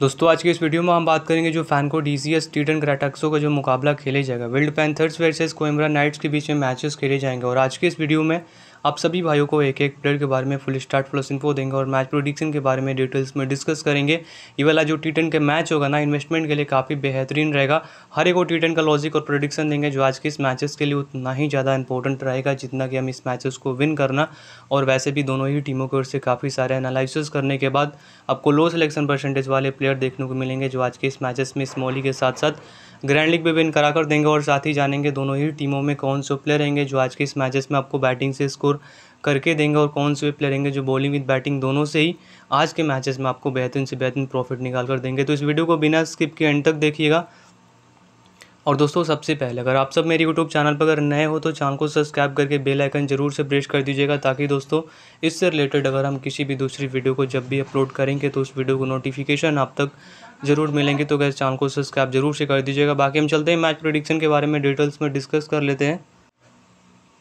दोस्तों आज के इस वीडियो में हम बात करेंगे जो फैनको डी सी एस टीटन क्रैटक्सो का जो मुकाबला खेले जाएगा विल्ड पैंथर्स वर्सेस कोयमरा नाइट्स के बीच में मैचेस खेले जाएंगे और आज के इस वीडियो में आप सभी भाइयों को एक एक प्लेयर के बारे में फुल स्टार्ट प्लस इन्फो देंगे और मैच प्रोडिक्शन के बारे में डिटेल्स में डिस्कस करेंगे ये वाला जो टी टेन के मैच होगा ना इन्वेस्टमेंट के लिए काफ़ी बेहतरीन रहेगा हर एक वो टी टेन का लॉजिक और प्रोडिक्शन देंगे जो आज के इस मैचेस के लिए उतना ही ज़्यादा इंपॉर्टेंट रहेगा जितना कि हम इस मैचेस को विन करना और वैसे भी दोनों ही टीमों की ओर से काफ़ी सारे एनालिसिस करने के बाद आपको लो सिलेक्शन परसेंटेज वाले प्लेयर देखने को मिलेंगे जो आज के इस मैचेस में स्मॉली e के साथ साथ ग्रैंड लीग बिन करा कर देंगे और साथ ही जानेंगे दोनों ही टीमों में कौन से प्लेयर रहेंगे जो आज के इस मैचेस में आपको बैटिंग से स्कोर करके देंगे और कौन से प्लेयर रहेंगे जो बॉलिंग विद बैटिंग दोनों से ही आज के मैचेस में आपको बेहतरीन से बेहतरीन प्रॉफिट निकाल कर देंगे तो इस वीडियो को बिना स्किप के एंड तक देखिएगा और दोस्तों सबसे पहले अगर आप सब मेरे यूट्यूब चैनल पर अगर नए हो तो चैनल को सब्सक्राइब करके बेल आइकन जरूर से प्रेस कर दीजिएगा ताकि दोस्तों इससे रिलेटेड अगर हम किसी भी दूसरी वीडियो को जब भी अपलोड करेंगे तो उस वीडियो को नोटिफिकेशन आप तक जरूर मिलेंगे तो गैस चैनल को सब्सक्राइब जरूर से कर दीजिएगा बाकी हम चलते हैं मैच प्रोडिक्शन के बारे में डिटेल्स में डिस्कस कर लेते हैं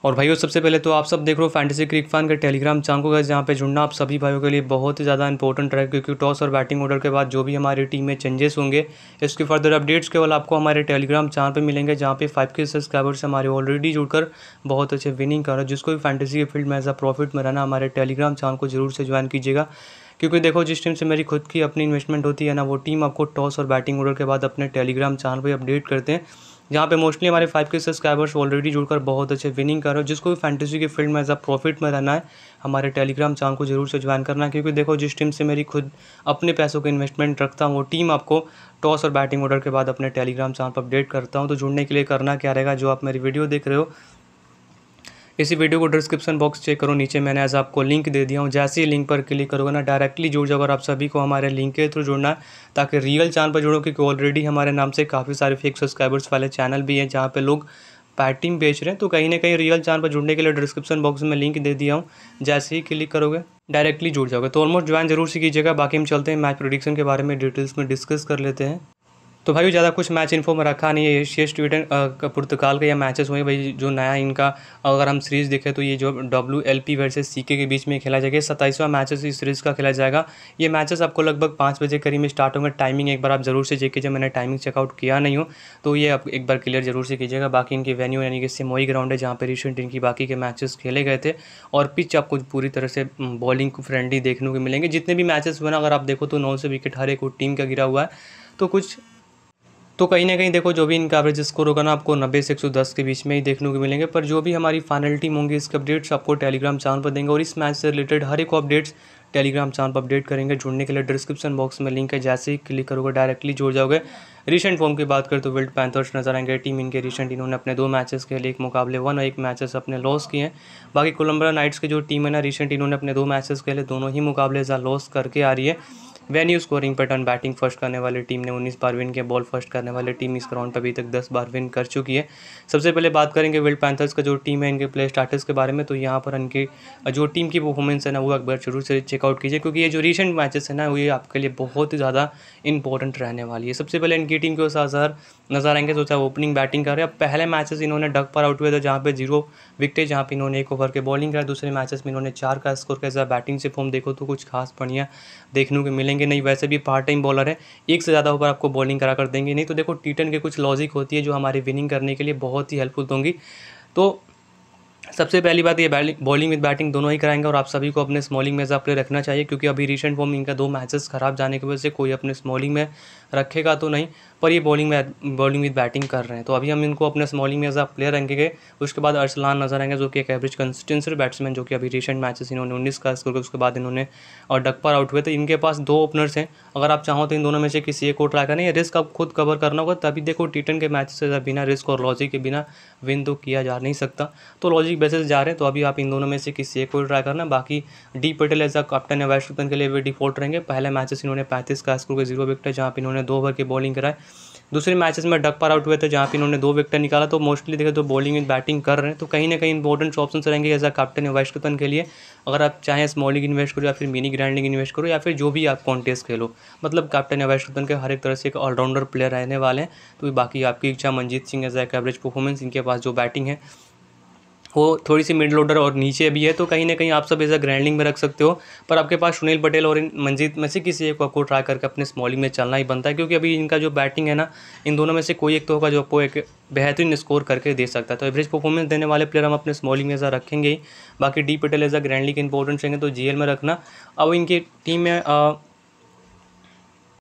और भाइयों सबसे पहले तो आप सब देख रहे हो फैंटेसी क्रिक फैन के टेलीग्राम चैनल को गैस जहाँ पे जुड़ना आप सभी भाइयों के लिए बहुत ही ज़्यादा इंपॉर्टेंट रहेगा क्योंकि टॉस और बैटिंग ऑर्डर के बाद जो भी हमारी टीम में चेंजेस होंगे इसके फर्दर अपडेट्स केवल आपको हमारे टेलीग्राम चैनल पर मिलेंगे जहाँ पे फाइव के सब्सक्राइबर्स हमारे ऑलरेडी जुड़कर बहुत अच्छे विनिंग कर रहे जिसको भी फैंटेसी के फील्ड में एज अ प्रॉफिट में रहना हमारे टेलीग्राम चैनल को जरूर से ज्वाइन कीजिएगा क्योंकि देखो जिस टीम से मेरी खुद की अपनी इन्वेस्टमेंट होती है ना वो टीम आपको टॉस और बैटिंग ऑर्डर के बाद अपने टेलीग्राम चैनल पर अपडेट करते हैं जहाँ पे मोस्टली हमारे फाइव के सब्सक्राइबर्स ऑलरेडी जुड़कर बहुत अच्छे विनिंग कर रहे हो जिसको भी फैंटेसी के फील्ड में एज अ प्रॉफिट में रहना है हमारे टेलीग्राम चैनल को जरूर से ज्वाइन करना है क्योंकि देखो जिस टीम से मेरी खुद अपने पैसों के इन्वेस्टमेंट रखता हूँ वो टीम आपको टॉस और बैटिंग ऑर्डर के बाद अपने टेलीग्राम चैनल पर अपडेट करता हूँ तो जुड़ने के लिए करना क्या रहेगा जो आप मेरी वीडियो देख रहे हो इसी वीडियो को डिस्क्रिप्शन बॉक्स चेक करो नीचे मैंने आज आपको लिंक दे दिया हूँ जैसे ही लिंक पर क्लिक करोगे ना डायरेक्टली जुड़ जाओगे और आप सभी को हमारे लिंक के थ्रू जुड़ना है ताकि रियल चैनल पर जुड़ो क्योंकि ऑलरेडी हमारे नाम से काफ़ी सारे फेक सब्सक्राइबर्स वाले चैनल भी हैं जहाँ पर लोग पैटिंग बेच रहे हैं तो कहीं ना कहीं रियल चैनल पर जुड़ने के लिए डिस्क्रिप्शन बॉक्स में लिंक दे दिया हूँ जैसे ही क्लिक करोगे डायरेक्टली जुड़ जाओगे तो ऑलमोस्ट ज्वाइन जरूर से कीजिएगा बाकी हम चलते हैं मैच प्रोडिक्शन के बारे में डिटेल्स में डिस्कस कर लेते हैं तो भाई ज़्यादा कुछ मैच इन्फो में रखा नहीं है एशिया स्टूडेंट पुर्तगाल के या मैचेस हुए भाई जो नया इनका अगर हम सीरीज़ देखें तो ये जो W L P versus C के बीच में खेला जाएगा सत्ताईसवां मैचेस इस सीरीज़ का खेला जाएगा ये मैचेस आपको लगभग पाँच बजे करीब में स्टार्ट होंगे टाइमिंग एक बार आप ज़रूर से चेक कीजिए मैंने टाइमिंग चेकआउट किया नहीं हो तो ये आप एक बार क्लियर जरूर से कीजिएगा बाकी इनकी वेन्यू यानी कि सिमोई ग्राउंड है जहाँ पर रिसेंट इनकी बाकी के मैचेस खेले गए थे और पिच आपको पूरी तरह से बॉलिंग को फ्रेंडली देखने को मिलेंगे जितने भी मैचेस हुए ना अगर आप देखो तो नौ से विकेट हर एक टीम का गिरा हुआ है तो कुछ तो कहीं ना कहीं देखो जो भी इनका एवरेज स्कोर होगा ना आपको नब्बे से दस के बीच में ही देखने को मिलेंगे पर जो भी हमारी फाइनल टीम होंगी इसके अपडेट्स आपको टेलीग्राम चैनल पर देंगे और इस मैच से रिलेटेड हर एक अपडेट्स टेलीग्राम चैनल पर अपडेट करेंगे जुड़ने के लिए डिस्क्रिप्शन बॉक्स में लिंक है जैसे ही क्लिक करोगे डायरेक्टली जुड़ जाओगे रिसेंट फॉर्म की बात करें तो विल्ड पैंथर्स नजर आएंगे टीम इनके रिसेंट इन्होंने अपने दो मैचेस खेले एक मुकाबले वन और एक मैचेस अपने लॉस किए हैं बाकी कोलम्बिया नाइट्स की जो टीम है ना रिसेंट इन्होंने अपने दो मैचेस खेले दोनों ही मुकाबले ज़्यादा लॉस करके आ रही है venue scoring pattern batting first करने वाली टीम ने 19 बार विन किया बॉल फर्स्ट करने वाली टीम इस ग्राउंड पर अभी तक 10 बार विन कर चुकी है सबसे पहले बात करेंगे विल्ड पैंथर्स का जो टीम है इनके प्ले स्टार्टर्स के बारे में तो यहाँ पर इनकी जो टीम की परफॉर्मेंस है ना वो बार जरूर से चेकआउट कीजिए क्योंकि ये जो रिसेंट मैचेस है ना ये आपके लिए बहुत ही ज़्यादा इंपॉर्टेंट रहने वाली है सबसे पहले इनकी टीम के साथ नजर आएंगे तो चाहे ओपनिंग बैटिंग कर रहे हैं पहले मैचेस इन्होंने डक पर आउट हुए थे जहाँ पे जीरो विकटे जहाँ पे इन्होंने एक ओवर के बॉलिंग करा दूसरे मैचेस में इन्होंने चार का स्कोर किया बैटिंग से फॉर्म देखो तो कुछ खास बढ़िया देखने को मिलेंगे कि नहीं वैसे भी पार्ट टाइम बॉलर है एक से ज़्यादा ओवर आपको बॉलिंग करा कर देंगे नहीं तो देखो टी के कुछ लॉजिक होती है जो हमारी विनिंग करने के लिए बहुत ही हेल्पफुल होंगी तो सबसे पहली बात ये बॉलिंग विद बैटिंग दोनों ही कराएंगे और आप सभी को अपने स्मॉलिंग में प्ले रखना चाहिए क्योंकि अभी रिसेंट फॉर्म इनका दो मैचेस खराब जाने की वजह से कोई अपने स्मॉलिंग में रखेगा तो नहीं पर ये बॉलिंग में बॉलिंग विद बैटिंग कर रहे हैं तो अभी हम इनको अपने स्मॉलिंग में एज अ प्लेयर रखेंगे उसके बाद अरसलान नजर आएंगे जो कि एक एवरेज कंसिस्टेंसर बैट्समैन जो कि अभी रिसेंट मैचेस इन्होंने उन्नीस का स्कोर उसके बाद इन्होंने और डक पर आउट हुए तो इनके पास दो ओपनर्स हैं अगर आप चाहो तो इन दोनों में से किसी एक को ट्राई करना है रिस्क आप खुद कवर करना होगा तभी देखो टी के मैच से बिना रिस्क और लॉजिक के बिना विन तो किया जा नहीं सकता तो लॉजिक बेसिस जा रहे हैं तो अभी आप इन दोनों में से किसी एक को ट्राई करना बाकी D Patel as a captain है वेस्ट के लिए वे डिफॉल्ट रहेंगे पहले मैचेस इन्होंने पैंतीस का स्कोर के जीरो विकेट है जहाँ पर इन्होंने दो ओवर की बॉलिंग कराए दूसरे मैचेस में डक पर आउट हुए थे जहाँ पे इन्होंने दो विकेट निकाला तो मोस्टली देखें तो बॉलिंग एंड बैटिंग कर रहे हैं तो कहीं ना कहीं इंपॉर्टेंट ऑप्शन रहेंगे एज अ कैप्टन वेस्ट कपन के लिए अगर आप चाहें स्मॉलिंग इन्वेस्ट करो या फिर मिनी ग्रैंडिंग इन्वेस्ट करो या फिर जो भी आप कॉन्टेस्ट खेलो मतलब कैप्टन वेस्ट कपन के हर एक तरह से एक ऑलराउंडर प्लेयर रहने वाले हैं तो बाकी आपकी इच्छा मनजीत सिंह एज एक एवरेज परफॉर्मेंस इनके पास जो बैटिंग है वो थोड़ी सी मिडल ऑर्डर और नीचे भी है तो कहीं ना कहीं आप सब ऐसा अ ग्रैंडिंग में रख सकते हो पर आपके पास सुनील पटेल और मंजीत में से किसी एक को आपको ट्राई करके अपने स्मॉलिंग में चलना ही बनता है क्योंकि अभी इनका जो बैटिंग है ना इन दोनों में से कोई एक तो होगा जो आपको एक बेहतरीन स्कोर करके दे सकता है तो एवरेज परफॉर्मेंस देने वाले प्लेयर हम अपने स्मॉलिंग में ऐसा रखेंगे ही बाकी डी पटेल ऐसा अ ग्रैंडली के इंपॉर्टेंट रहेंगे तो जी में रखना अब इनकी टीम में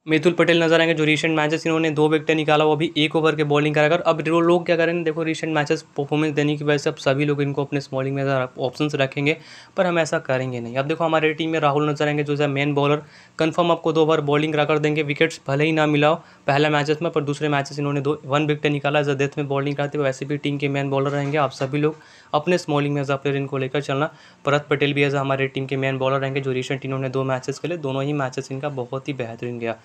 मेथुल पटेल नजर आएंगे जो रिसेंट मैचेस इन्होंने दो विकेटें निकाला वो भी एक ओवर के बॉलिंग करा कर अब लोग क्या करेंगे देखो रिसेंट मैचेस परफॉर्मेंस देने की वजह से अब सभी लोग इनको अपने स्मॉलिंग में ऑप्शन रखेंगे पर हम ऐसा करेंगे नहीं अब देखो हमारे टीम में राहुल नजर आएंगे जो है मेन बॉलर कन्फर्म आपको दो ओवर बॉलिंग करा कर देंगे विकेट्स भले ही ना मिलाओ पहले मैचेस में पर दूसरे मैचेस इन्होंने दो वन विकटें निकाला जो डेथ में बॉलिंग कराते हुए वैसे भी टीम के मेन बॉलर रहेंगे आप सभी लोग अपने स्मॉलिंग में एज प्लेयर इनको लेकर चलना परत पटेल भी एज हमारे टीम के मेन बॉलर रहेंगे जो रिसेंट इन्होंने दो मैचेस खेले दोनों ही मैचेस इनका बहुत ही बेहतरीन गया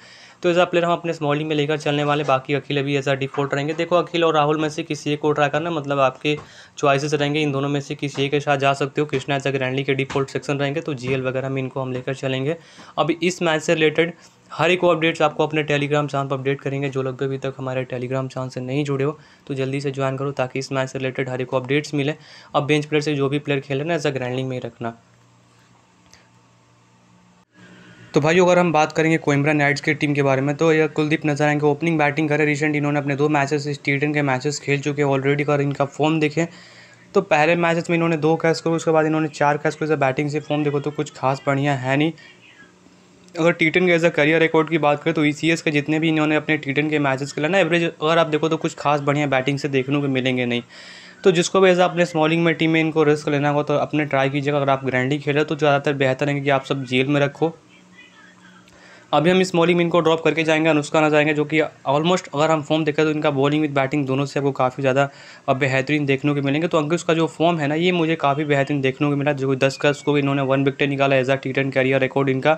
तो ऐसा प्लेयर हम अपने स्मॉलिंग में लेकर चलने वाले बाकी अखिल अभी ऐसा डिफॉल्ट रहेंगे देखो अखिल और राहुल में से किसी एक को ट्राई करना मतलब आपके चॉइसेस रहेंगे इन दोनों में से किसी एक के साथ जा सकते हो कृष्णा चक्रैंडली के डिफॉल्ट सेक्शन रहेंगे तो जी वगैरह में इनको हम लेकर चलेंगे अभी इस मैच से रिलेटेड हर एक अपडेट्स आपको अपने टेलीग्राम चैनल पर अपडेट करेंगे जो लोग भी अभी तक हमारे टेलीग्राम चैनल से नहीं जुड़े हो तो जल्दी से ज्वाइन करो ताकि इस मैच से रिलेटेड हर एक अपडेट्स मिले अब बेंच प्लेयर से जो भी प्लेयर खेल रहे ना ऐसा ग्रैंडलिंग ग्रैंडिंग में ही रखना तो भाई अगर हम बात करेंगे कोइम्बरा नाइट्स की टीम के बारे में तो यह कुलदीप नजर आएंगे ओपनिंग बैटिंग करें रिसेंट इन्होंने अपने दो मैचेस इस टी के मैचेस खेल चुके हैं ऑलरेडी और इनका फॉर्म देखें तो पहले मैचेस में इन्होंने दो कैच करो उसके बाद इन्होंने चार कैच करो बैटिंग से फॉर्म देखो तो कुछ खास बढ़िया है नहीं अगर टी टेन के एज अ करियर रिकॉर्ड की बात करें तो ई सी एस के जितने भी इन्होंने अपने टी टेन के मैचेस खेला ना एवरेज अगर आप देखो तो कुछ खास बढ़िया बैटिंग से देखने को मिलेंगे नहीं तो जिसको भी एज अपने स्मॉलिंग में टीम में इनको रिस्क लेना होगा तो अपने ट्राई कीजिएगा अगर आप ग्रैंडी खेले तो ज़्यादातर बेहतर है कि आप सब जेल में रखो अभी हम इस मॉलिंग में इनको ड्रॉप करके जाएंगे ना जाएंगे जो कि ऑलमोस्ट अगर हम फॉर्म देखें तो इनका बॉलिंग विद बैटिंग दोनों से आपको काफ़ी ज़्यादा बेहतरीन देखने को मिलेंगे तो अंकुश का जो फॉर्म है ना ये मुझे काफ़ी बेहतरीन देखने को मिला जो कि दस का स्कोर इन्होंने वन विकटे निकाला as a T ten career record इनका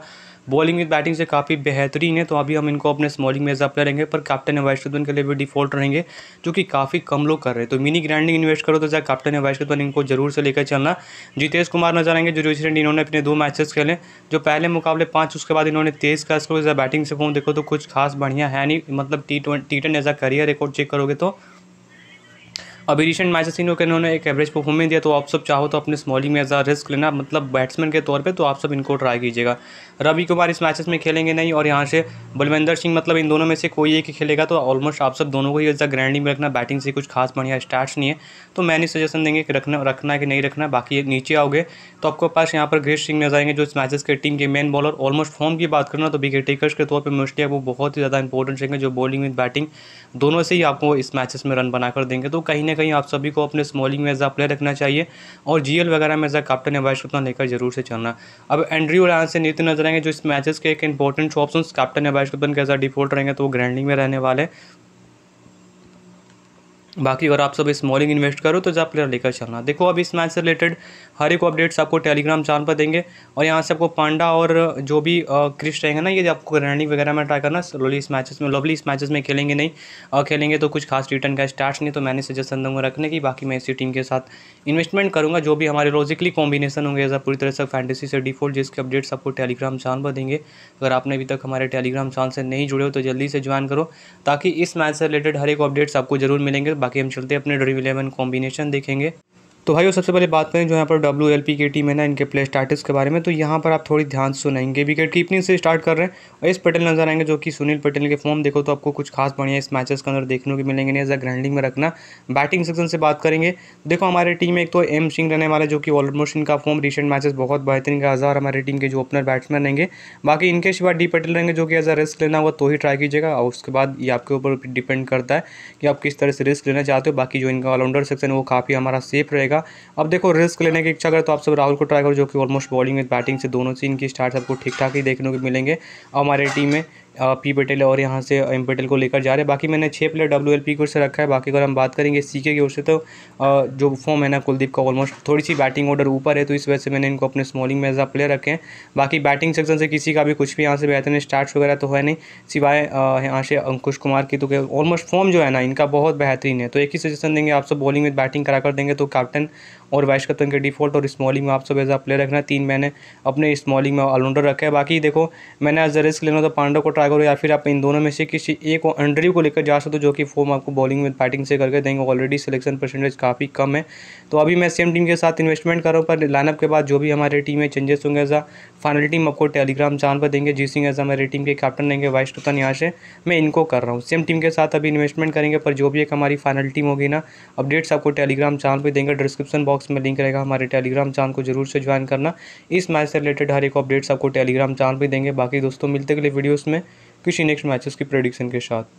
बॉलिंग विद बैटिंग से काफ़ी बेहतरीन है तो अभी हम इनको अपने स्मॉलिंग में एजाप करेंगे पर कैप्टन या वाइस के लिए भी डिफॉल्ट रहेंगे जो कि काफ़ी कम लोग कर रहे हैं तो मिनी ग्रैंडिंग इन्वेस्ट करो तो जहाँ कैप्टन या वाइस इनको जरूर से लेकर चलना जितेश कुमार नजर आएंगे जो रिसेंट इन्होंने अपने दो मैचेस खेले जो पहले मुकाबले पाँच उसके बाद इन्होंने तेज का स्कोर बैटिंग से फॉर्म देखो तो कुछ खास बढ़िया है नहीं मतलब T twenty T ten as a career record check करोगे तो अभी रिसेंट मैचेस के इन्होंने एक एवरेज परफॉर्मेंस दिया तो आप सब चाहो तो अपने स्मॉलिंग में ज़्यादा रिस्क लेना मतलब बैट्समैन के तौर पर तो आप सब इनको ट्राई कीजिएगा रवि कुमार इस मैचेस में खेलेंगे नहीं और यहाँ से बलविंदर सिंह मतलब इन दोनों में से कोई एक ही खेलेगा तो ऑलमोस्ट आप सब दोनों को ही ऐसा ग्रैंडिंग में रखना बैटिंग से कुछ खास बढ़िया स्टार्ट नहीं है तो मैंने सजेशन देंगे कि रखना रखना कि नहीं रखना बाकी नीचे आओगे तो आपको पास यहाँ पर ग्रेश सिंह नजर आएंगे जो इस मैचेस के टीम के मेन बॉलर ऑलमोस्ट फॉर्म की बात करना तो विकेट टेकर्स के तौर पर मोस्टली वो बहुत ही ज़्यादा इंपॉर्टेंट रहेंगे जो बॉलिंग विद बैटिंग दोनों से ही आपको इस मैचेस में रन बनाकर देंगे तो कहीं ना कहीं आप सभी को अपने स्मॉलिंग में एज प्ले रखना चाहिए और जी वगैरह में एज कैप्टन या वाइस कप्तान लेकर जरूर से चलना अब एंड्री और से नीति नजर आएंगे जो इस मैचेस के एक इंपॉर्टेंट ऑप्शन कैप्टन या वाइस कप्तान के एज डिफॉल्ट रहेंगे तो वो ग्रैंडिंग में रहने वाले बाकी अगर आप सब स्मॉलिंग इन्वेस्ट करो तो जब प्लेयर लेकर चलना देखो अब इस मैच से रिलेटेड हर एक अपडेट्स आपको टेलीग्राम चैनल पर देंगे और यहाँ से आपको पांडा और जो भी क्रिश रहेंगे ना ये आपको रनिंग वगैरह में ट्राई करना स्लोली इस मैचेस में लवली इस मैचेस में खेलेंगे नहीं और खेलेंगे तो कुछ खास रिटर्न का स्टार्ट नहीं तो मैंने सजेशन दूंगा रखने की बाकी मैं इसी टीम के साथ इन्वेस्टमेंट करूँगा जो भी हमारे लॉजिकली कॉम्बिनेशन होंगे ऐसा पूरी तरह से फैंटेसी से डिफॉल्ट जिसके अपडेट्स आपको टेलीग्राम चैनल पर देंगे अगर आपने अभी तक हमारे टेलीग्राम चैनल से नहीं जुड़े हो तो जल्दी से ज्वाइन करो ताकि इस मैच से रिलेटेड हर एक अपडेट्स आपको जरूर मिलेंगे बाकी हम चलते अपने ड्रीम इलेवन कॉम्बिनेशन देखेंगे तो भाई सबसे पहले बात करें जो यहाँ पर डब्ल्यू एल पी की टीम है ना इनके प्ले स्टार्टिस के बारे में तो यहाँ पर आप थोड़ी ध्यान से विकेट कीपिंग से स्टार्ट कर रहे हैं और इस पटेल नजर आएंगे जो कि सुनील पटेल के फॉर्म देखो तो आपको कुछ खास बढ़िया इस मैचेस के अंदर देखने को मिलेंगे नहीं एज ग्राइंडिंग में रखना बैटिंग सेक्शन से बात करेंगे देखो हमारे टीम में एक तो एम सिंह रहने वाले जो कि ऑलमोस्ट इनका फॉर्म रिसेंट मैचेस बहुत बेहतरीन का हज़ार हमारी टीम के जो ओपनर बैट्समैन रहेंगे बाकी इनके सिवा डी पटेल रहेंगे जो कि एज अ रिस्क लेना हुआ तो ही ट्राई कीजिएगा और उसके बाद ये आपके ऊपर डिपेंड करता है कि आप किस तरह से रिस्क लेना चाहते हो बाकी जो इनका ऑलराउंडर सेक्शन है वो काफ़ी हमारा सेफ रहेगा जाएगा अब देखो रिस्क लेने की इच्छा अगर तो आप सब राहुल को ट्राई करो जो कि ऑलमोस्ट बॉलिंग में बैटिंग से दोनों से इनकी स्टार्ट आपको ठीक ठाक ही देखने को मिलेंगे हमारे टीम में पी पटेल और यहाँ से एम पटेल को लेकर जा रहे हैं बाकी मैंने छः प्लेयर डब्ल्यू एल पी की ओर से रखा है बाकी अगर हम बात करेंगे सी के की ओर से तो जो फॉर्म है ना कुलदीप का ऑलमोस्ट थोड़ी सी बैटिंग ऑर्डर ऊपर है तो इस वजह से मैंने इनको अपने स्मॉलिंग में एज आ प्लेयर रखे हैं बाकी बैटिंग सेक्शन से किसी का भी कुछ भी यहाँ से बेहतर स्टार्ट वगैरह तो है नहीं सिवाय यहाँ से अंकुश कुमार की तो ऑलमोस्ट फॉर्म जो है ना इनका बहुत बेहतरीन है तो एक ही सजेशन देंगे आप सब बॉलिंग में बैटिंग करा कर देंगे तो कैप्टन और वाइस कप्तान के डिफॉल्ट और स्मॉलिंग में आप सब एज प्लेयर रखना तीन मैंने अपने स्मॉलिंग में ऑलराउंडर रखा है बाकी देखो मैंने आज रिस्क लेना तो पांडव को ट्राई करो या फिर आप इन दोनों में से किसी एक और अंड्री को लेकर जा सकते हो जो कि फॉर्म आपको बॉलिंग में बैटिंग से करके देंगे ऑलरेडी सिलेक्शन परसेंटेज काफ़ी कम है तो अभी मैं सेम टीम के साथ इन्वेस्टमेंट कर रहा हूँ पर लाइनअप के बाद जो भी हमारे टीम में चेंजेस होंगे ऐसा फाइनल टीम आपको टेलीग्राम चैनल पर देंगे जी सिंह एज हमारी टीम के कैप्टन रहेंगे वाइस कप्तान यहाँ से मैं इनको कर रहा हूँ सेम टीम के साथ अभी इन्वेस्टमेंट करेंगे पर जो भी एक हमारी फाइनल टीम होगी ना अपडेट्स आपको टेलीग्राम चैनल पर देंगे डिस्क्रिप्शन बॉक्स बॉक्स में लिंक रहेगा हमारे टेलीग्राम चैनल को जरूर से ज्वाइन करना इस मैच से रिलेटेड हर एक अपडेट्स आपको टेलीग्राम चैनल पर देंगे बाकी दोस्तों मिलते अगले वीडियोज़ में किसी नेक्स्ट मैचेस की प्रोडिक्शन के साथ